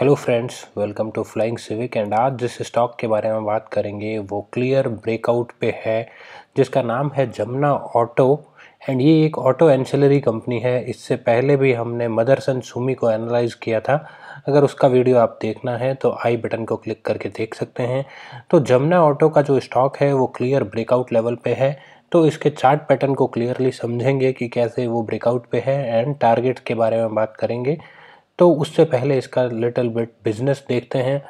hello friends welcome to Flying Civic and आज जिस stock के बारे में बात करेंगे वो क्लियर ब्रेकआउट पे है जिसका नाम है जमुना ऑटो एंड ये एक ऑटो एंसिलरी कंपनी है इससे पहले भी हमने मदरसन सुमी को एनालाइज किया था अगर उसका वीडियो आप देखना है तो आई बटन को क्लिक करके देख सकते हैं तो जमुना ऑटो का जो स्टॉक है वो क्लियर ब्रेकआउट लेवल पे है तो इसके चार्ट पैटर्न को क्लियरली समझेंगे कि कैसे वो ब्रेकआउट पे है एंड टारगेट के बारे में बात करेंगे तो उससे पहले इसका लिटिल बिट बिजनेस देखते हैं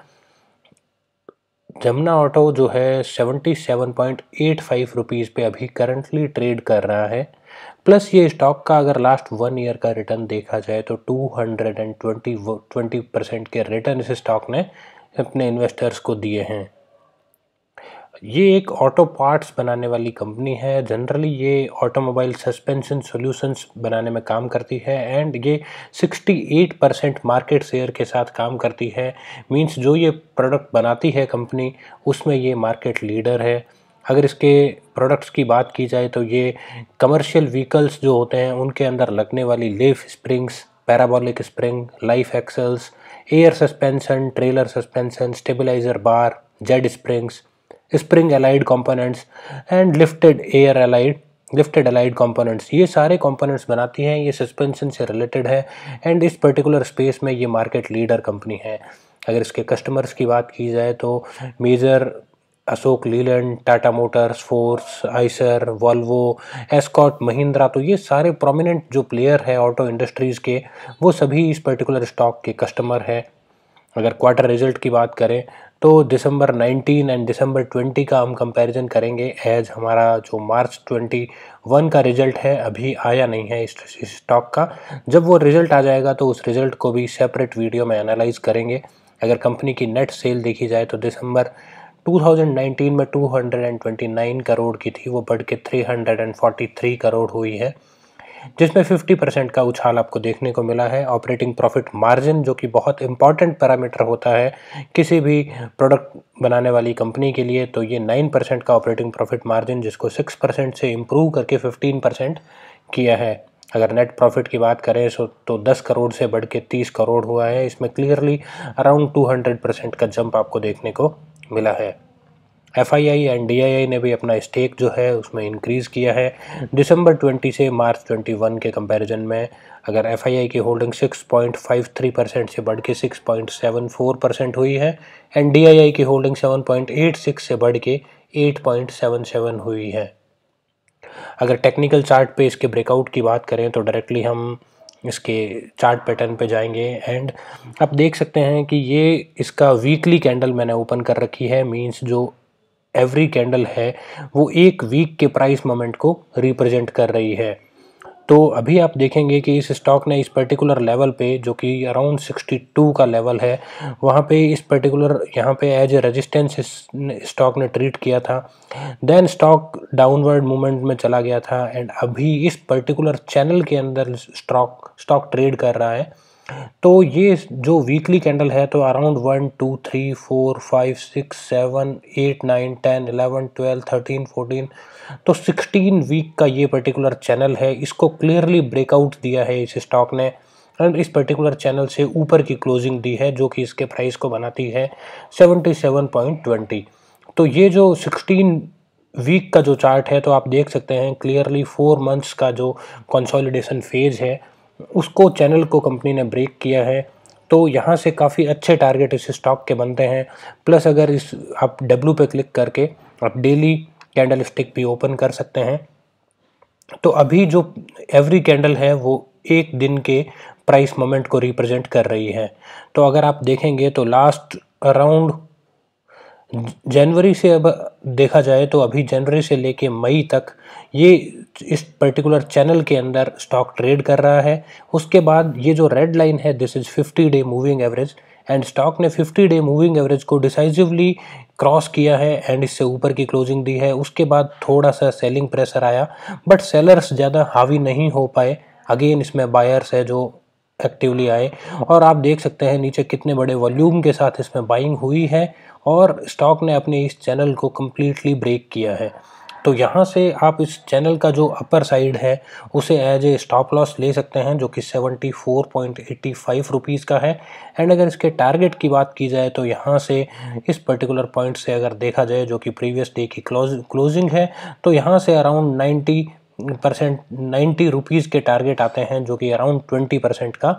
जमुना ऑटो जो है seventy seven point eight five rupees पे अभी करंटली ट्रेड कर रहा है प्लस ये स्टॉक का अगर लास्ट वन ईयर का रिटर्न देखा जाए तो two hundred and twenty twenty percent के रिटर्न इस स्टॉक ने अपने इन्वेस्टर्स को दिए हैं ये एक ऑटो पार्ट्स बनाने वाली कंपनी है जनरली ये ऑटोमोबाइल सस्पेंशन सॉल्यूशंस बनाने में काम करती है एंड ये 68 परसेंट मार्केट शेयर के साथ काम करती है मींस जो ये प्रोडक्ट बनाती है कंपनी उसमें ये मार्केट लीडर है अगर इसके प्रोडक्ट्स की बात की जाए तो ये कमर्शियल व्हीकल्स जो होते हैं उनके अंदर लगने वाली leaf springs parabolic spring lift axles air suspension trailer suspension stabiliser bar Z springs spring allied components and lifted air allied lifted allied components ये सारे कंपोनेंट्स बनाती हैं ये सस्पेंशन से रिलेटेड है एंड इस पर्टिकुलर स्पेस में ये मार्केट लीडर कंपनी है अगर इसके कस्टमर्स की बात की जाए तो major Ashok Leyland Tata Motors Force Eicher Volvo Escorts Mahindra तो ये सारे प्रोमिनेंट जो प्लेयर है ऑटो इंडस्ट्रीज़ के वो सभी इस पर्टिकुलर स्टॉक के कस्टमर हैं अगर क्वार्टर रिजल्ट की बात करें तो दिसंबर 19 एंड दिसंबर 20 का हम कंपैरिजन करेंगे एज हमारा जो मार्च 21 का रिज़ल्ट है अभी आया नहीं है इस स्टॉक का जब वो रिज़ल्ट आ जाएगा तो उस रिज़ल्ट को भी सेपरेट वीडियो में एनालाइज करेंगे अगर कंपनी की नेट सेल देखी जाए तो दिसंबर 2019 में 229 करोड़ की थी वो बढ़ के 343 करोड़ हुई है जिसमें 50 परसेंट का उछाल आपको देखने को मिला है ऑपरेटिंग प्रॉफिट मार्जिन जो कि बहुत इंपॉर्टेंट पैरामीटर होता है किसी भी प्रोडक्ट बनाने वाली कंपनी के लिए तो ये 9 परसेंट का ऑपरेटिंग प्रॉफिट मार्जिन जिसको 6 परसेंट से इम्प्रूव करके 15 परसेंट किया है अगर नेट प्रॉफिट की बात करें सो तो 10 करोड़ से बढ़ के तीस करोड़ हुआ है इसमें क्लियरली अराउंड 200 परसेंट का जंप आपको देखने को मिला है एफ एंड डी ने भी अपना स्टेक जो है उसमें इंक्रीज़ किया है दिसंबर 20 से मार्च 21 के कंपैरिजन में अगर एफ की होल्डिंग 6.53 परसेंट से बढ़ के 6.74 परसेंट हुई है एंड डी की होल्डिंग 7.86 से बढ़ के 8.77 हुई है अगर टेक्निकल चार्ट पे इसके ब्रेकआउट की बात करें तो डायरेक्टली हम इसके चार्ट पैटर्न पे जाएंगे एंड आप देख सकते हैं कि ये इसका वीकली कैंडल मैंने ओपन कर रखी है मींस जो एवरी कैंडल है वो एक वीक के प्राइस मोमेंट को रिप्रेजेंट कर रही है तो अभी आप देखेंगे कि इस स्टॉक ने इस पर्टिकुलर लेवल पे जो कि अराउंड 62 का लेवल है वहाँ पे इस पर्टिकुलर यहाँ पे एज ए रजिस्टेंस स्टॉक ने ट्रीट किया था देन स्टॉक डाउनवर्ड मूवमेंट में चला गया था एंड अभी इस पर्टिकुलर चैनल के अंदर स्टॉक स्टॉक ट्रेड कर रहा है तो ये जो वीकली कैंडल है तो around one two three four five six seven eight nine ten eleven twelve thirteen fourteen तो सिक्सटीन वीक का ये पर्टिकुलर चैनल है इसको क्लियरली ब्रेकआउट दिया है इस स्टॉक ने एंड इस पर्टिकुलर चैनल से ऊपर की क्लोजिंग दी है जो कि इसके प्राइस को बनाती है सेवेंटी सेवन पॉइंट ट्वेंटी तो ये जो सिक्सटीन वीक का जो चार्ट है तो आप देख सकते हैं क्लियरली फोर मंथ्स का जो कंसोलिडेशन फेज़ है उसको चैनल को कंपनी ने ब्रेक किया है तो यहाँ से काफ़ी अच्छे टारगेट इस स्टॉक के बनते हैं प्लस अगर इस आप डब्लू पे क्लिक करके आप डेली कैंडल स्टिक भी ओपन कर सकते हैं तो अभी जो एवरी कैंडल है वो एक दिन के प्राइस मोमेंट को रिप्रेजेंट कर रही है तो अगर आप देखेंगे तो लास्ट अराउंड जनवरी से अब देखा जाए तो अभी जनवरी से लेके मई तक ये इस पर्टिकुलर चैनल के अंदर स्टॉक ट्रेड कर रहा है उसके बाद ये जो रेड लाइन है this is 50 day moving average and stock ने 50 डे मूविंग एवरेज को डिसाइजिवली क्रॉस किया है एंड इससे ऊपर की क्लोजिंग दी है उसके बाद थोड़ा सा सेलिंग प्रेशर आया बट सेलर्स ज़्यादा हावी नहीं हो पाए अगेन इसमें बायर्स है जो एक्टिवली आए और आप देख सकते हैं नीचे कितने बड़े वॉल्यूम के साथ इसमें बाइंग हुई है और स्टॉक ने अपने इस चैनल को कम्प्लीटली ब्रेक किया है तो यहाँ से आप इस चैनल का जो अपर साइड है उसे एज ए स्टॉप लॉस ले सकते हैं जो कि 74.85 रुपीस का है एंड अगर इसके टारगेट की बात की जाए तो यहाँ से इस पर्टिकुलर पॉइंट से अगर देखा जाए जो कि प्रीवियस डे की क्लोज क्लोजिंग है तो यहाँ से अराउंड परसेंट नाइन्टी रुपीज़ के टारगेट आते हैं जो कि अराउंड ट्वेंटी परसेंट का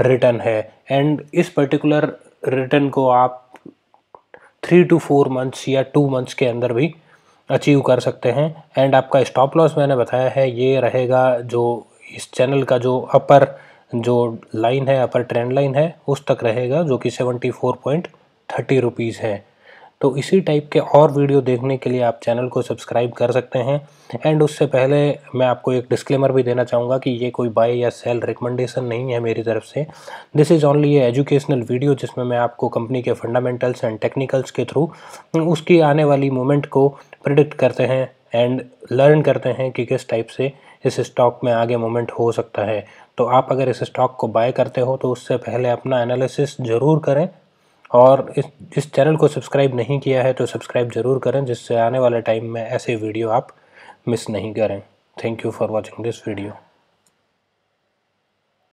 रिटर्न है एंड इस पर्टिकुलर रिटर्न को आप थ्री टू फोर मंथ्स या टू मंथ्स के अंदर भी अचीव कर सकते हैं एंड आपका स्टॉप लॉस मैंने बताया है ये रहेगा जो इस चैनल का जो अपर जो लाइन है अपर ट्रेंड लाइन है उस तक रहेगा जो कि seventy four point thirty rupees है तो इसी टाइप के और वीडियो देखने के लिए आप चैनल को सब्सक्राइब कर सकते हैं एंड उससे पहले मैं आपको एक डिस्क्लेमर भी देना चाहूँगा कि ये कोई बाय या सेल रिकमेंडेशन नहीं है मेरी तरफ से this is only a educational video जिसमें मैं आपको कंपनी के फंडामेंटल्स एंड टेक्निकल्स के थ्रू उसकी आने वाली मूवमेंट को प्रिडिक्ट करते हैं एंड लर्न करते हैं कि किस टाइप से इस स्टॉक में आगे मूवमेंट हो सकता है तो आप अगर इस स्टॉक को बाय करते हो तो उससे पहले अपना एनालिसिस ज़रूर करें और इस इस चैनल को सब्सक्राइब नहीं किया है तो सब्सक्राइब ज़रूर करें जिससे आने वाले टाइम में ऐसे वीडियो आप मिस नहीं करें thank you for watching this video